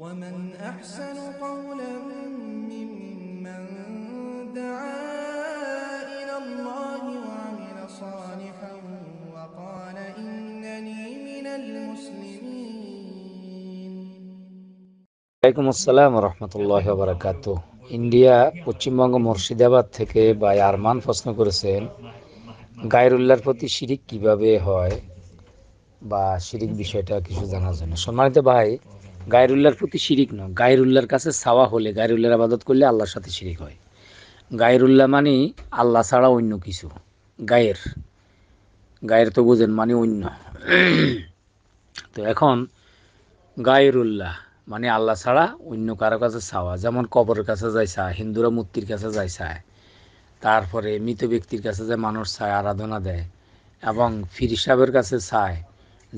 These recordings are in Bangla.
ومن أحسن قولا ممن دعا إلى الله وعمل صالحا وقال إنني من المسلمين عليكم السلام ورحمة الله وبركاته ইন্ডিয়া পশ্চিমবঙ্গ মুর্শিদাবাদ থেকে বা আরমান প্রশ্ন করেছেন গায়রুল্লাহর প্রতি শিরিক কিভাবে হয় বা শিরিক বিষয়টা কিছু জানার জন্য সম্মানিত ভাই গায়রুল্লার প্রতি শিরিক নয় গায়রুল্লার কাছে সাওয়া হলে গায়রুল্লাহর আবাদত করলে আল্লাহর সাথে শিরিক হয় গায়রুল্লাহ মানে আল্লাহ ছাড়া অন্য কিছু গায়ের গায়ের তো বোঝেন মানে অন্য তো এখন গায়রুল্লাহ মানে আল্লাহ ছাড়া অন্য কারো কাছে চাওয়া যেমন কবরের কাছে যাই চায় হিন্দুরা মূর্তির কাছে যাই চায় তারপরে মৃত ব্যক্তির কাছে যে মানুষ চায় আরাধনা দেয় এবং ফির কাছে চায়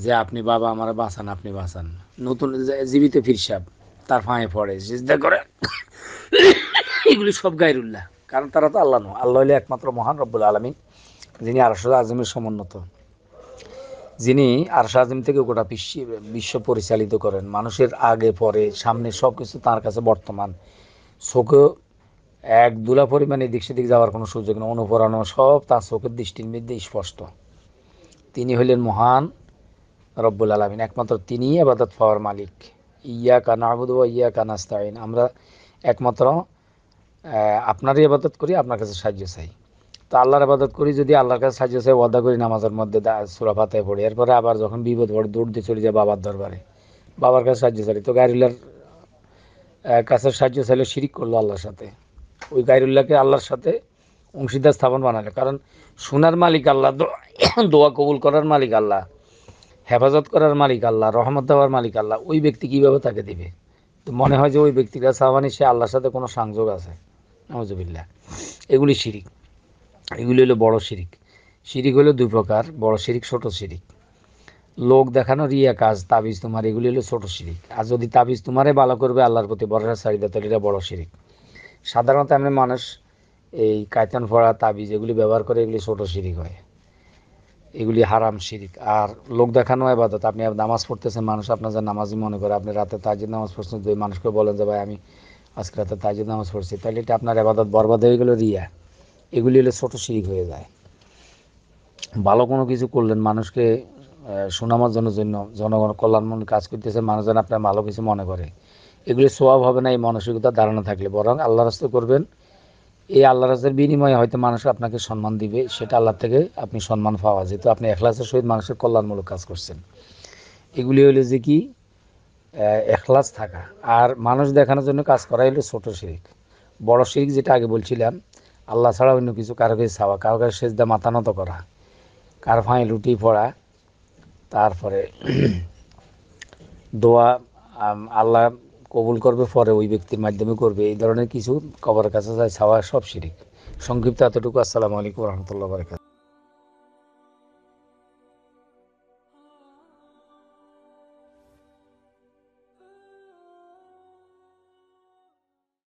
যে আপনি বাবা আমার বাঁচান আপনি বাঁচান নতুন জীবিত ফিরসাব তার ফাঁয়ে পড়ে সিজদা করে এগুলি সব গায়রুল্লাহ কারণ তারা তো আল্লাহ নয় আল্লাহ হলে একমাত্র মহান রব্বুল আলমী যিনি আরশদ আজমের সমুন্নত যিনি আরশ আজম থেকে গোটা বিশ্ব বিশ্ব পরিচালিত করেন মানুষের আগে পরে সামনে সব কিছু তার কাছে বর্তমান চোখে এক দুলা পরিমাণে এদিক সেদিক যাওয়ার কোনো সুযোগ নেই অনুপ্রাণও সব তার চোখের দৃষ্টির মধ্যে স্পষ্ট তিনি হলেন মহান রব্বুল আলমিন একমাত্র তিনিই আবাদত পাওয়ার মালিক ইয়া কান আবুদ ও ইয়া আস্তাইন আমরা একমাত্র আপনারই আবাদত করি আপনার কাছে সাহায্য চাই তো আল্লাহর আবাদত করি যদি আল্লাহর কাছে সাহায্য চাই ওয়াদা করি নামাজের মধ্যে সুরাফাতে পড়ি এরপরে আবার যখন বিপদ পড়ে দৌড় দিয়ে চলে যায় বাবার দরবারে বাবার কাছে সাহায্য চাই তো গাইরুল্লার কাছে সাহায্য চাইলে শিরিক করলো আল্লাহর সাথে ওই গাইরুল্লাহকে আল্লাহর সাথে অংশীদার স্থাপন বানালে কারণ সোনার মালিক আল্লাহ দোয়া কবুল করার মালিক আল্লাহ হেফাজত করার মালিক আল্লাহ রহমত দেওয়ার মালিক আল্লাহ ওই ব্যক্তি কীভাবে তাকে দিবে তো মনে হয় যে ওই ব্যক্তির কাছে সে আল্লাহর সাথে কোনো সংযোগ আছে নজবিল্লা এগুলি শিরিক এগুলি হলো বড় শিরিক শিরিক হলো দুই প্রকার বড় শিরিক ছোট শিরিক লোক দেখানো রিয়া কাজ তাবিজ তোমার এগুলি হলো ছোট শিরিক আর যদি তাবিজ তোমারে ভালো করবে আল্লাহর প্রতি বরসা চাহিদা তাহলে এটা বড় শিরিক সাধারণত আমরা মানুষ এই কায়তান ফড়া তাবিজ এগুলি ব্যবহার করে এগুলি ছোট শিরিক হয় এগুলি হারাম শিরিক আর লোক দেখানো আবাদত আপনি নামাজ পড়তেছেন মানুষ আপনার যা নামাজই মনে করে আপনি রাতে তাজিদ নামাজ পড়ছেন যদি মানুষকে বলেন যে ভাই আমি আজকে রাতে তাজিদ নামাজ পড়ছি তাহলে এটা আপনার আবাদত বরবাদ হয়ে গেল রিয়া এগুলি হলে ছোট শিরিক হয়ে যায় ভালো কোনো কিছু করলেন মানুষকে সুনামার জন্য জন্য জনগণ কল্যাণমূলক কাজ করতেছেন মানুষজন আপনার ভালো কিছু মনে করে এগুলি স্বভাব হবে না এই মানসিকতা ধারণা থাকলে বরং আল্লাহ রাস্তা করবেন এই আল্লাহ রাজের বিনিময়ে হয়তো মানুষ আপনাকে সম্মান দিবে সেটা আল্লাহ থেকে আপনি সম্মান পাওয়া যেহেতু আপনি এখলাসের সহিত মানুষের কল্যাণমূলক কাজ করছেন এগুলি হলো যে কি এখলাস থাকা আর মানুষ দেখানোর জন্য কাজ করা হলো ছোটো শিরিক বড় শিরিক যেটা আগে বলছিলাম আল্লাহ ছাড়া অন্য কিছু কারো কাছে ছাওয়া কারো কাছে সেজদা মাথা নত করা কার ফাঁয়ে লুটি পড়া তারপরে দোয়া আল্লাহ কবুল করবে পরে ওই ব্যক্তির মাধ্যমে করবে এই ধরনের কিছু কবার কাছে যায় ছাওয়া সব শিরিক সংক্ষিপ্ত এতটুকু আসসালামু আলাইকুম রহমতুল্লাহ বারকাত